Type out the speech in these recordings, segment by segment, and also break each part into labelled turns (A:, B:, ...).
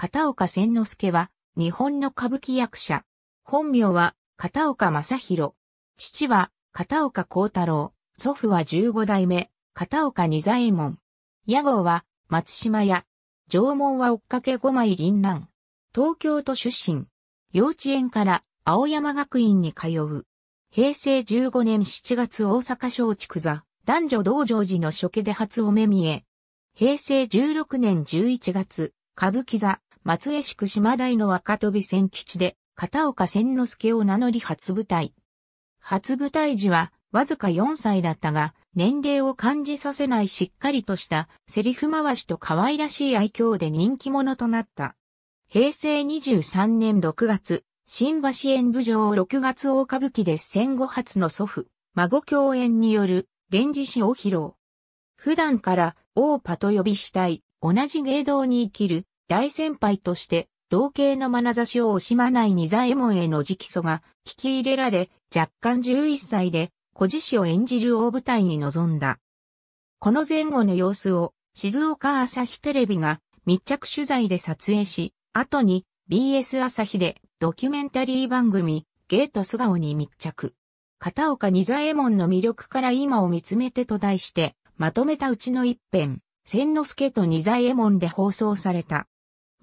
A: 片岡千之助は、日本の歌舞伎役者。本名は、片岡正宏。父は、片岡幸太郎。祖父は十五代目、片岡二左衛門。屋号は、松島屋。縄文は追っかけ五枚銀蘭。東京都出身。幼稚園から青山学院に通う。平成15年7月大阪小畜座、男女道場寺の初家で初お目見え。平成16年11月、歌舞伎座、松江宿島台の若飛び千吉で、片岡千之助を名乗り初舞台。初舞台時は、わずか4歳だったが、年齢を感じさせないしっかりとしたセリフ回しと可愛らしい愛嬌で人気者となった。平成23年6月、新橋演舞場6月大歌舞伎で戦後初の祖父、孫共演による連字詩を披露。普段から、王パと呼びしたい、同じ芸道に生きる大先輩として、同型の眼差しを惜しまない二座衛門への直訴が聞き入れられ、若干11歳で、小児子を演じる大舞台に臨んだ。この前後の様子を、静岡朝日テレビが密着取材で撮影し、後に BS 朝日でドキュメンタリー番組、ゲート素顔に密着。片岡二座衛門の魅力から今を見つめてと題して、まとめたうちの一編、千之助と二座衛門で放送された。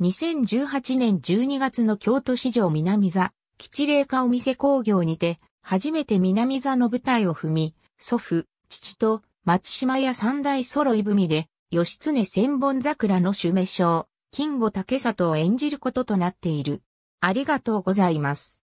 A: 2018年12月の京都市場南座、吉霊家お店工業にて、初めて南座の舞台を踏み、祖父、父と松島屋三代揃い踏みで、吉常千本桜の主名称、金吾竹里を演じることとなっている。ありがとうございます。